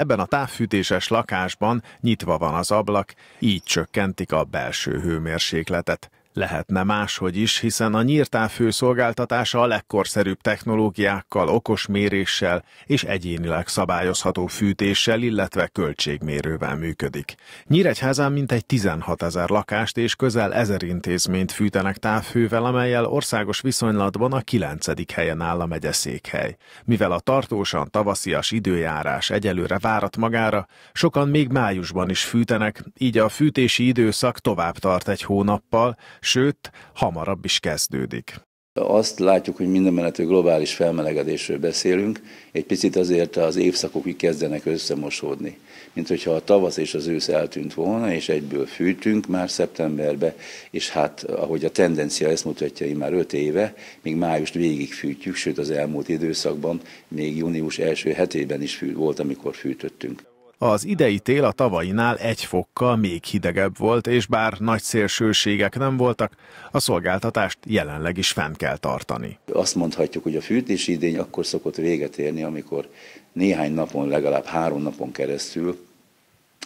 Ebben a távfűtéses lakásban nyitva van az ablak, így csökkentik a belső hőmérsékletet. Lehetne máshogy is, hiszen a nyírtávhő szolgáltatása a legkorszerűbb technológiákkal, okos méréssel és egyénileg szabályozható fűtéssel, illetve költségmérővel működik. Nyíregyházán mintegy 16 ezer lakást és közel ezer intézményt fűtenek távhővel, amelyel országos viszonylatban a 9. helyen áll a megyeszékhely. Mivel a tartósan tavaszias időjárás egyelőre várat magára, sokan még májusban is fűtenek, így a fűtési időszak tovább tart egy hónappal, sőt, hamarabb is kezdődik. Azt látjuk, hogy mindenmenetű globális felmelegedésről beszélünk, egy picit azért az évszakok így kezdenek összemosódni. Mint hogyha a tavasz és az ősz eltűnt volna, és egyből fűtünk már szeptemberbe, és hát ahogy a tendencia ezt mutatja már öt éve, még májust végig fűtjük, sőt az elmúlt időszakban, még június első hetében is volt, amikor fűtöttünk. Az idei tél a tavainál egy fokkal még hidegebb volt, és bár nagy szélsőségek nem voltak, a szolgáltatást jelenleg is fenn kell tartani. Azt mondhatjuk, hogy a fűtési idény akkor szokott véget érni, amikor néhány napon, legalább három napon keresztül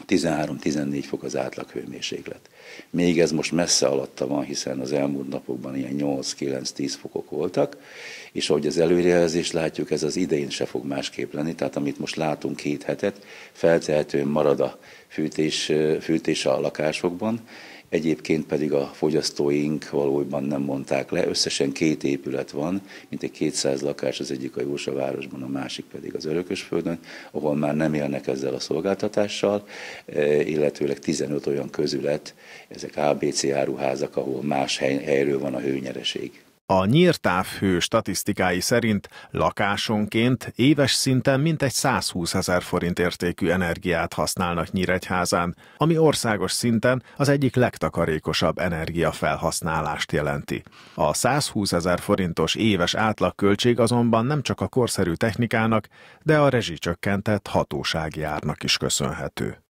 13-14 fok az átlag hőmérséklet. Még ez most messze alatta van, hiszen az elmúlt napokban ilyen 8-9-10 fokok voltak, és ahogy az előrejelzést látjuk, ez az idején se fog másképp lenni, tehát amit most látunk két hetet, feltehetően marad a fűtés, fűtése a lakásokban, egyébként pedig a fogyasztóink valójában nem mondták le. Összesen két épület van, mint egy 200 lakás, az egyik a Jósa városban, a másik pedig az Örökösföldön, ahol már nem élnek ezzel a szolgáltatással, illetőleg 15 olyan közület, ezek ABC áruházak, ahol más helyről van a hőnyereség. A nyírtávhő statisztikái szerint lakásonként éves szinten mintegy 120 ezer forint értékű energiát használnak Nyíregyházán, ami országos szinten az egyik legtakarékosabb energiafelhasználást jelenti. A 120 ezer forintos éves átlagköltség azonban nem csak a korszerű technikának, de a rezsicsökkentett hatósági árnak is köszönhető.